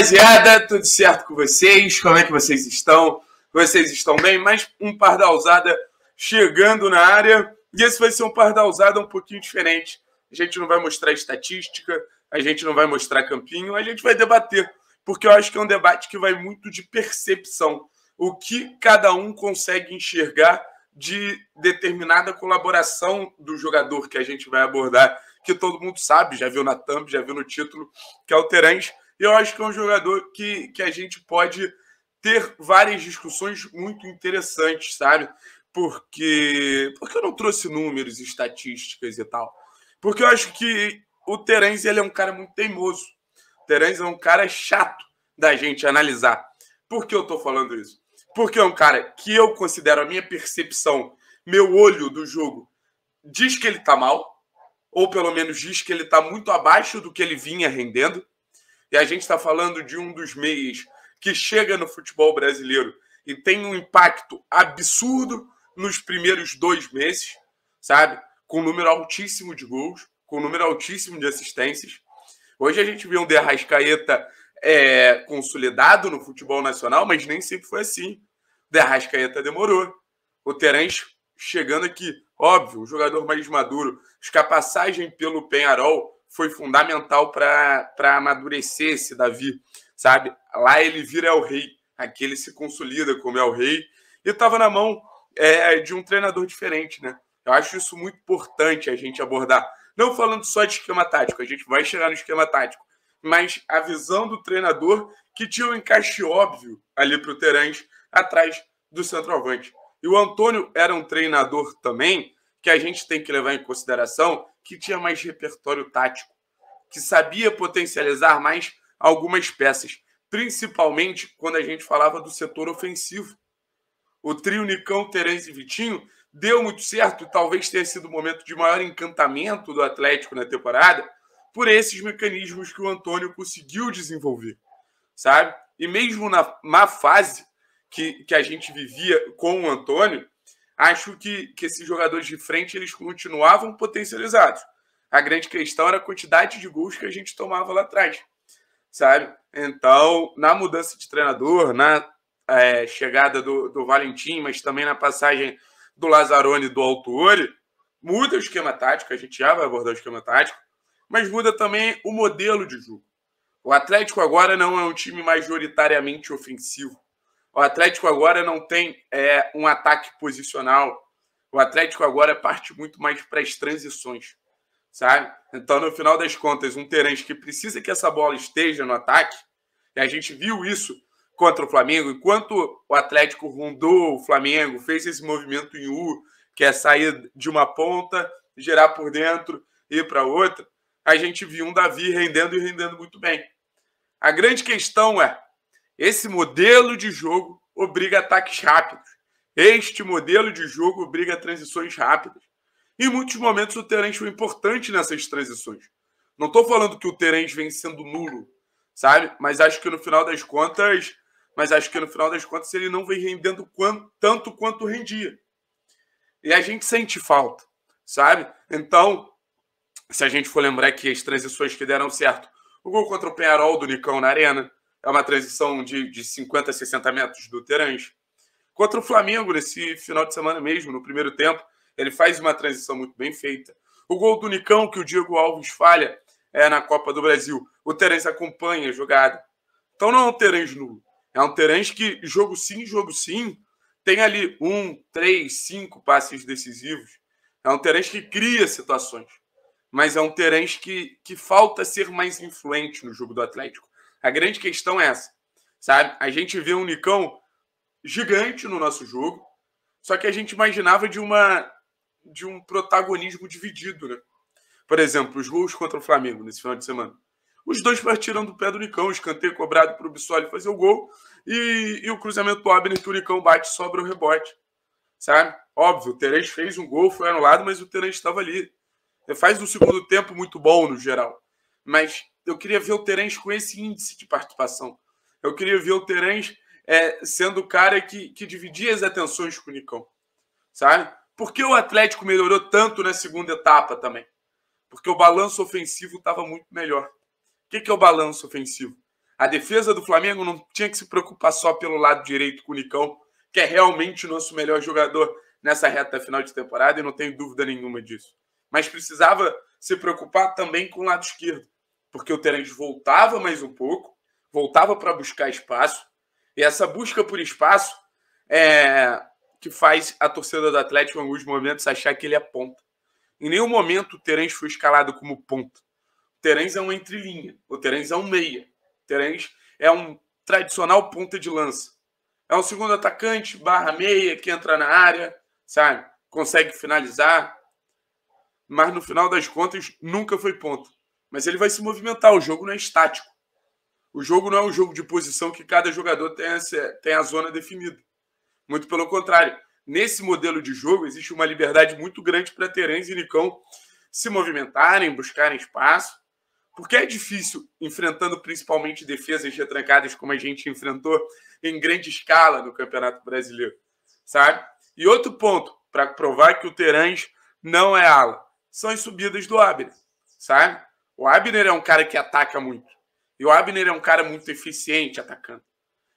rapaziada, tudo certo com vocês? Como é que vocês estão? Vocês estão bem? Mais um par da ousada chegando na área. E esse vai ser um par da ousada um pouquinho diferente. A gente não vai mostrar estatística, a gente não vai mostrar campinho, a gente vai debater. Porque eu acho que é um debate que vai muito de percepção. O que cada um consegue enxergar de determinada colaboração do jogador que a gente vai abordar, que todo mundo sabe, já viu na thumb, já viu no título, que é o Terence eu acho que é um jogador que, que a gente pode ter várias discussões muito interessantes, sabe? Porque, porque eu não trouxe números, estatísticas e tal. Porque eu acho que o Terence ele é um cara muito teimoso. O Terence é um cara chato da gente analisar. Por que eu tô falando isso? Porque é um cara que eu considero a minha percepção, meu olho do jogo, diz que ele tá mal, ou pelo menos diz que ele tá muito abaixo do que ele vinha rendendo. E a gente está falando de um dos meios que chega no futebol brasileiro e tem um impacto absurdo nos primeiros dois meses, sabe? Com um número altíssimo de gols, com um número altíssimo de assistências. Hoje a gente vê um Derrascaeta é, consolidado no futebol nacional, mas nem sempre foi assim. Derrascaeta demorou. O Terence chegando aqui, óbvio, O jogador mais maduro. Acho que a passagem pelo Penharol foi fundamental para amadurecer esse Davi, sabe? Lá ele vira El Rei, aqui ele se consolida como El Rei e estava na mão é, de um treinador diferente, né? Eu acho isso muito importante a gente abordar. Não falando só de esquema tático, a gente vai chegar no esquema tático, mas a visão do treinador que tinha um encaixe óbvio ali para o Terãs atrás do centroavante. E o Antônio era um treinador também que a gente tem que levar em consideração que tinha mais repertório tático, que sabia potencializar mais algumas peças, principalmente quando a gente falava do setor ofensivo. O trio Nicão, Terence e Vitinho deu muito certo, talvez tenha sido o momento de maior encantamento do Atlético na temporada, por esses mecanismos que o Antônio conseguiu desenvolver, sabe? E mesmo na má fase que, que a gente vivia com o Antônio, acho que, que esses jogadores de frente eles continuavam potencializados. A grande questão era a quantidade de gols que a gente tomava lá atrás, sabe? Então, na mudança de treinador, na é, chegada do, do Valentim, mas também na passagem do Lazzaroni e do Altuori, muda o esquema tático, a gente já vai abordar o esquema tático, mas muda também o modelo de jogo. O Atlético agora não é um time majoritariamente ofensivo. O Atlético agora não tem é, um ataque posicional. O Atlético agora parte muito mais para as transições, sabe? Então, no final das contas, um Terence que precisa que essa bola esteja no ataque, e a gente viu isso contra o Flamengo, enquanto o Atlético rondou o Flamengo, fez esse movimento em U, que é sair de uma ponta, girar por dentro, ir para outra, a gente viu um Davi rendendo e rendendo muito bem. A grande questão é esse modelo de jogo obriga ataques rápidos. Este modelo de jogo obriga transições rápidas. Em muitos momentos, o Terence foi importante nessas transições. Não estou falando que o Terence vem sendo nulo, sabe? Mas acho que no final das contas, mas acho que no final das contas ele não vem rendendo quanto, tanto quanto rendia. E a gente sente falta, sabe? Então, se a gente for lembrar que as transições que deram certo, o gol contra o Penarol do Nicão na Arena, é uma transição de, de 50 a 60 metros do Terãs. Contra o Flamengo, nesse final de semana mesmo, no primeiro tempo, ele faz uma transição muito bem feita. O gol do Nicão, que o Diego Alves falha é, na Copa do Brasil, o Terãs acompanha a jogada. Então não é um Terãs nulo. É um Terãs que, jogo sim, jogo sim, tem ali um, três, cinco passes decisivos. É um Terãs que cria situações mas é um Terence que, que falta ser mais influente no jogo do Atlético. A grande questão é essa, sabe? A gente vê um Nicão gigante no nosso jogo, só que a gente imaginava de uma de um protagonismo dividido, né? Por exemplo, os gols contra o Flamengo nesse final de semana. Os dois partiram do pé do Nicão, escanteio cobrado para o Bissoli fazer o gol e, e o cruzamento do Abner que o Nicão bate sobra o rebote, sabe? Óbvio, o Terence fez um gol, foi anulado, mas o Terence estava ali. Ele faz um segundo tempo muito bom no geral, mas eu queria ver o Terence com esse índice de participação. Eu queria ver o Terence é, sendo o cara que, que dividia as atenções com o Nicão, sabe? Porque o Atlético melhorou tanto na segunda etapa também? Porque o balanço ofensivo estava muito melhor. O que, que é o balanço ofensivo? A defesa do Flamengo não tinha que se preocupar só pelo lado direito com o Nicão, que é realmente o nosso melhor jogador nessa reta final de temporada, e não tenho dúvida nenhuma disso. Mas precisava se preocupar também com o lado esquerdo porque o Terence voltava mais um pouco, voltava para buscar espaço, e essa busca por espaço é que faz a torcida do Atlético em alguns momentos achar que ele é ponta. Em nenhum momento o Terence foi escalado como ponta. O Terence é um entrelinha, o Terence é um meia, o Terence é um tradicional ponta de lança. É um segundo atacante, barra meia, que entra na área, sabe? Consegue finalizar. Mas no final das contas, nunca foi ponta mas ele vai se movimentar. O jogo não é estático. O jogo não é um jogo de posição que cada jogador tem a, tem a zona definida. Muito pelo contrário. Nesse modelo de jogo, existe uma liberdade muito grande para Terence e Nicão se movimentarem, buscarem espaço. Porque é difícil, enfrentando principalmente defesas retrancadas, como a gente enfrentou em grande escala no Campeonato Brasileiro, sabe? E outro ponto, para provar que o Terãs não é ala, são as subidas do Abner, sabe? O Abner é um cara que ataca muito. E o Abner é um cara muito eficiente atacando.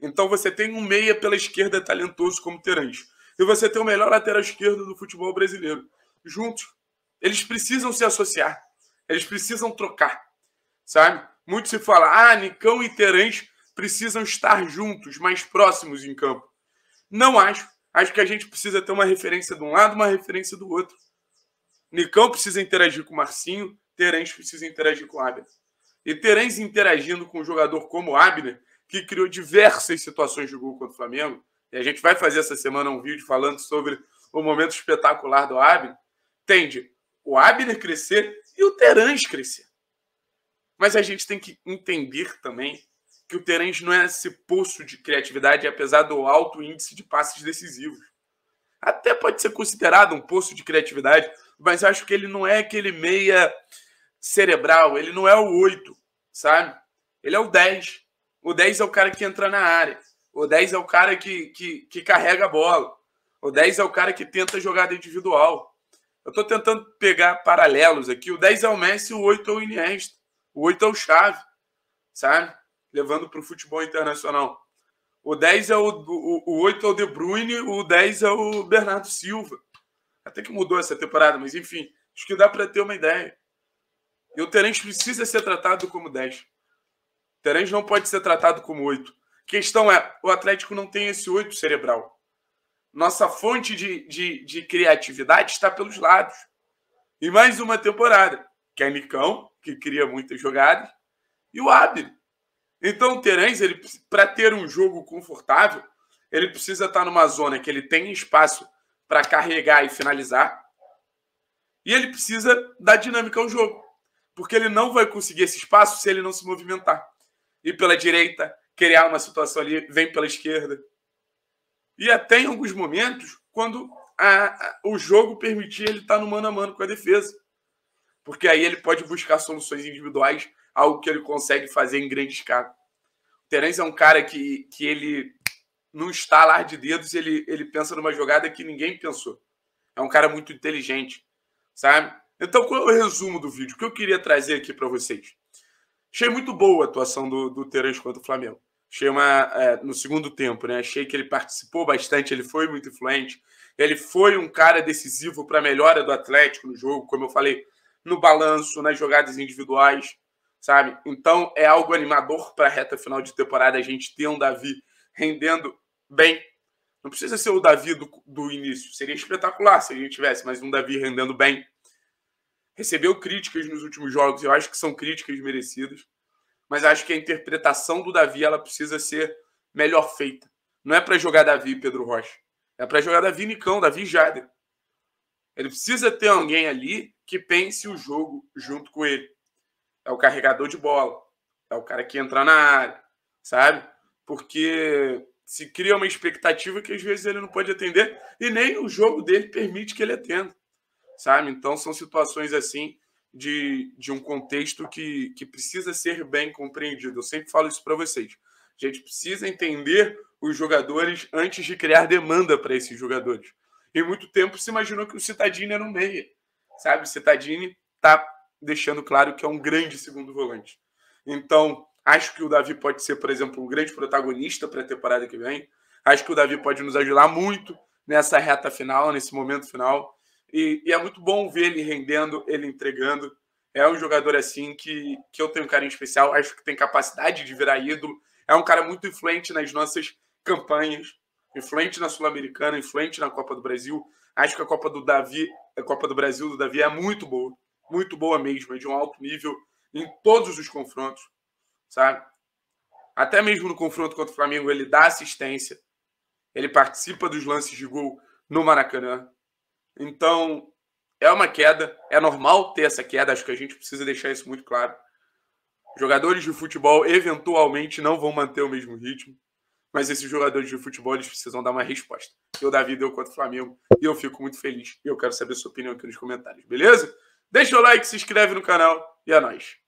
Então você tem um meia pela esquerda talentoso como Terãs. E você tem o melhor lateral esquerdo do futebol brasileiro. Juntos. Eles precisam se associar. Eles precisam trocar. Sabe? Muito se fala, ah, Nicão e Terãs precisam estar juntos, mais próximos em campo. Não acho. Acho que a gente precisa ter uma referência de um lado, uma referência do outro. Nicão precisa interagir com o Marcinho. Terence precisa interagir com o Abner. E Terence interagindo com um jogador como o Abner, que criou diversas situações de gol contra o Flamengo, e a gente vai fazer essa semana um vídeo falando sobre o momento espetacular do Abner, tende o Abner crescer e o Terãs crescer. Mas a gente tem que entender também que o Terãs não é esse poço de criatividade, apesar do alto índice de passes decisivos. Até pode ser considerado um poço de criatividade, mas acho que ele não é aquele meia cerebral, ele não é o 8, sabe? Ele é o 10. O 10 é o cara que entra na área. O 10 é o cara que, que, que carrega a bola. O 10 é o cara que tenta jogada individual. Eu estou tentando pegar paralelos aqui. O 10 é o Messi, o 8 é o Iniesta. O 8 é o Chave, sabe? Levando para o futebol internacional. O 10 é o, o, o 8 é o De Bruyne, o 10 é o Bernardo Silva. Até que mudou essa temporada, mas enfim, acho que dá para ter uma ideia. E o Terence precisa ser tratado como 10. Terence não pode ser tratado como 8. A questão é, o Atlético não tem esse 8 cerebral. Nossa fonte de, de, de criatividade está pelos lados. E mais uma temporada, que é que cria muitas jogadas, e o Abel. Então o Terence, para ter um jogo confortável, ele precisa estar tá numa zona que ele tem espaço para carregar e finalizar. E ele precisa dar dinâmica ao jogo, porque ele não vai conseguir esse espaço se ele não se movimentar. Ir pela direita, criar uma situação ali, vem pela esquerda. E até em alguns momentos, quando a, a, o jogo permitir ele estar tá no mano a mano com a defesa. Porque aí ele pode buscar soluções individuais, algo que ele consegue fazer em grande escala. O Terence é um cara que, que ele num estalar de dedos, ele, ele pensa numa jogada que ninguém pensou. É um cara muito inteligente, sabe? Então, qual é o resumo do vídeo? O que eu queria trazer aqui para vocês? Achei muito boa a atuação do, do Terence contra o Flamengo. Achei uma. É, no segundo tempo, né? Achei que ele participou bastante, ele foi muito influente. Ele foi um cara decisivo para a melhora do Atlético no jogo, como eu falei, no balanço, nas jogadas individuais, sabe? Então é algo animador para a reta final de temporada a gente ter um Davi rendendo bem. Não precisa ser o Davi do, do início. Seria espetacular se a gente tivesse mais um Davi rendendo bem. Recebeu críticas nos últimos jogos, eu acho que são críticas merecidas, mas acho que a interpretação do Davi ela precisa ser melhor feita. Não é para jogar Davi e Pedro Rocha. É para jogar Davi Nicão, Davi Jader. Ele precisa ter alguém ali que pense o jogo junto com ele. É o carregador de bola. É o cara que entra na área, sabe? Porque se cria uma expectativa que às vezes ele não pode atender e nem o jogo dele permite que ele atenda, sabe? Então são situações assim de, de um contexto que, que precisa ser bem compreendido. Eu sempre falo isso para vocês. A gente precisa entender os jogadores antes de criar demanda para esses jogadores. E muito tempo se imaginou que o Citadini era um meia, sabe? O Citadini está deixando claro que é um grande segundo volante. Então, Acho que o Davi pode ser, por exemplo, um grande protagonista para a temporada que vem. Acho que o Davi pode nos ajudar muito nessa reta final, nesse momento final. E, e, é muito bom ver ele rendendo, ele entregando. É um jogador assim que, que eu tenho um carinho especial, acho que tem capacidade de virar ídolo. É um cara muito influente nas nossas campanhas, influente na Sul-Americana, influente na Copa do Brasil. Acho que a Copa do Davi, a Copa do Brasil do Davi é muito boa, muito boa mesmo, é de um alto nível em todos os confrontos sabe? Até mesmo no confronto contra o Flamengo, ele dá assistência, ele participa dos lances de gol no Maracanã. Então, é uma queda, é normal ter essa queda, acho que a gente precisa deixar isso muito claro. Jogadores de futebol eventualmente não vão manter o mesmo ritmo, mas esses jogadores de futebol eles precisam dar uma resposta. Eu, Davi, deu contra o Flamengo e eu fico muito feliz. E eu quero saber sua opinião aqui nos comentários, beleza? Deixa o like, se inscreve no canal e é nóis.